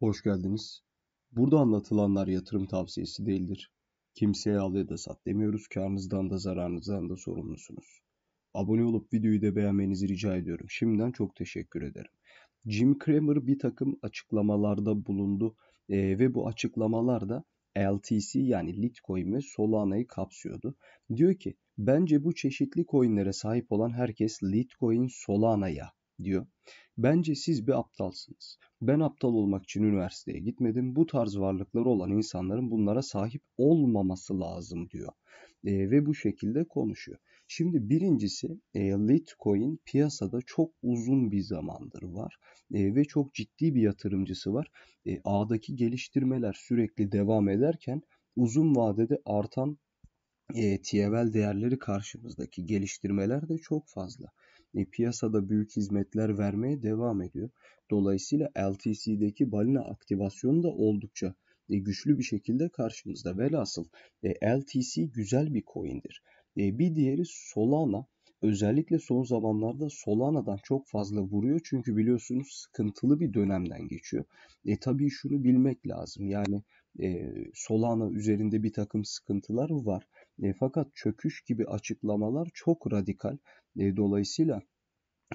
Hoş geldiniz. Burada anlatılanlar yatırım tavsiyesi değildir. Kimseye al ya da sat demiyoruz. Karnınızdan da zararınızdan da sorumlusunuz. Abone olup videoyu da beğenmenizi rica ediyorum. Şimdiden çok teşekkür ederim. Jim Cramer bir takım açıklamalarda bulundu e, ve bu açıklamalar da LTC yani Litecoin ve Solana'yı kapsıyordu. Diyor ki bence bu çeşitli coinlere sahip olan herkes Litecoin Solana'ya diyor. Bence siz bir aptalsınız. Ben aptal olmak için üniversiteye gitmedim. Bu tarz varlıkları olan insanların bunlara sahip olmaması lazım diyor. E, ve bu şekilde konuşuyor. Şimdi birincisi e, Litecoin piyasada çok uzun bir zamandır var e, ve çok ciddi bir yatırımcısı var. E, ağdaki geliştirmeler sürekli devam ederken uzun vadede artan e, TVL değerleri karşımızdaki geliştirmeler de çok fazla e, piyasada büyük hizmetler vermeye devam ediyor. Dolayısıyla LTC'deki balina aktivasyonu da oldukça e, güçlü bir şekilde karşımızda. Velhasıl e, LTC güzel bir coin'dir. E, bir diğeri Solana. Özellikle son zamanlarda Solana'dan çok fazla vuruyor çünkü biliyorsunuz sıkıntılı bir dönemden geçiyor. E tabii şunu bilmek lazım yani e, Solana üzerinde bir takım sıkıntılar var. E, fakat çöküş gibi açıklamalar çok radikal e, dolayısıyla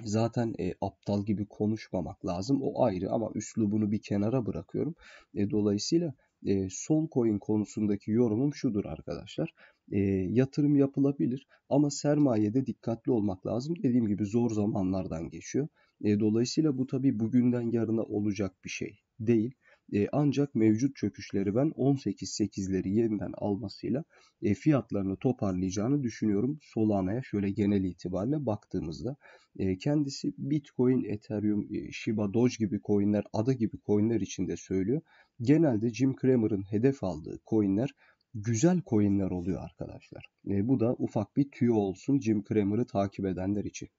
zaten e, aptal gibi konuşmamak lazım. O ayrı ama üslubunu bir kenara bırakıyorum. E, dolayısıyla e, sol coin konusundaki yorumum şudur arkadaşlar. E, yatırım yapılabilir ama sermayede dikkatli olmak lazım. Dediğim gibi zor zamanlardan geçiyor. E, dolayısıyla bu tabii bugünden yarına olacak bir şey değil. E, ancak mevcut çöküşleri ben 18.8'leri yeniden almasıyla e, fiyatlarını toparlayacağını düşünüyorum. Solana'ya şöyle genel itibariyle baktığımızda e, kendisi Bitcoin, Ethereum, e, Shiba, Doge gibi coinler, ada gibi coinler içinde söylüyor. Genelde Jim Cramer'ın hedef aldığı coinler güzel coinler oluyor arkadaşlar. E, bu da ufak bir tüy olsun Jim Cramer'ı takip edenler için.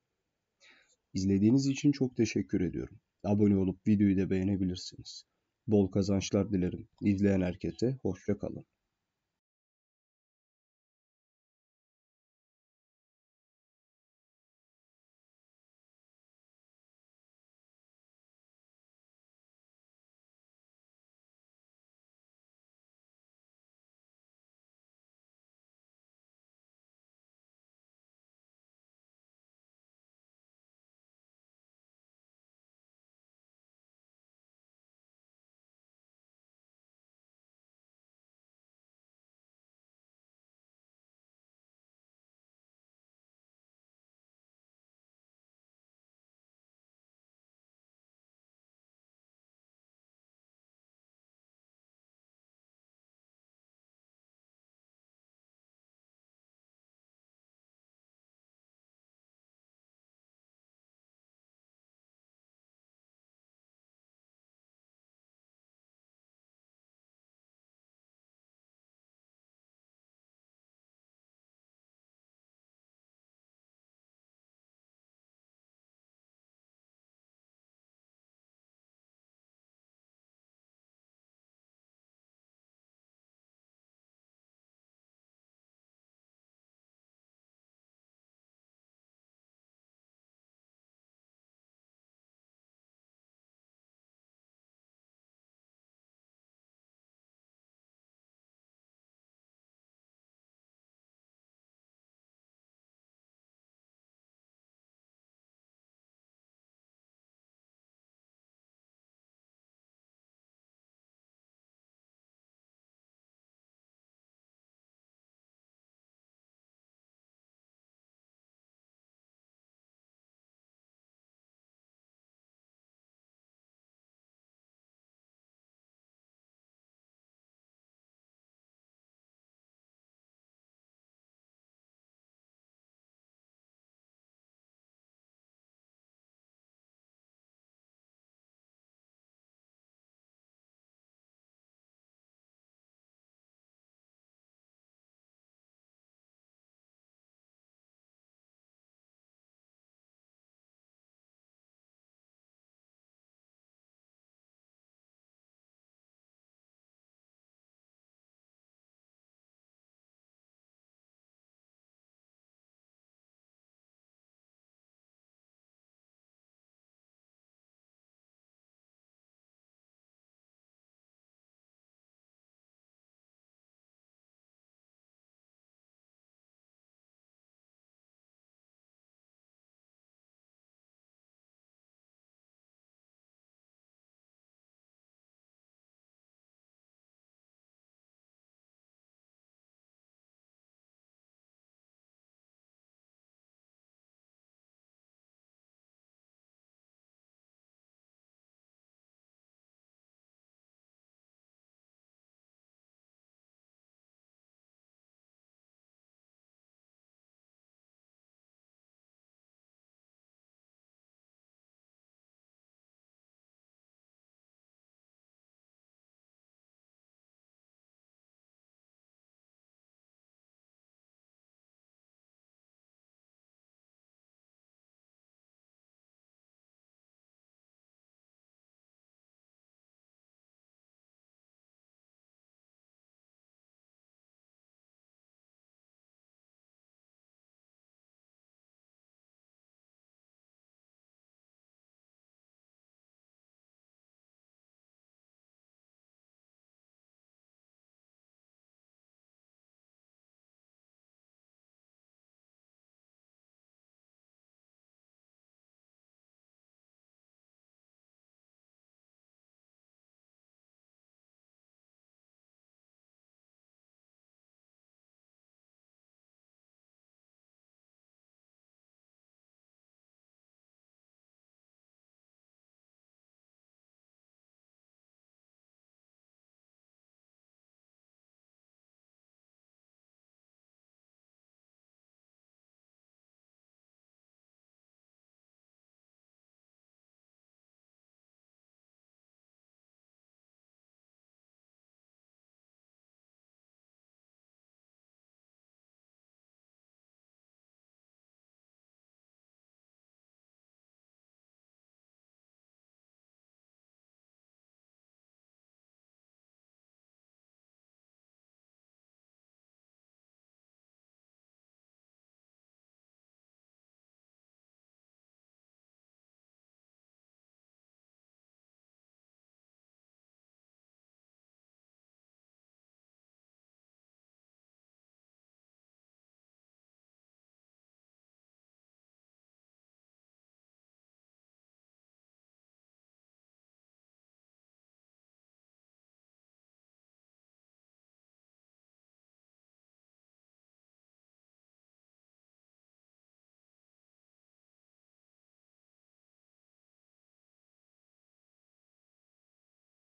İzlediğiniz için çok teşekkür ediyorum. Abone olup videoyu da beğenebilirsiniz bol kazançlar dilerim. İzleyen herkese hoşça kalın.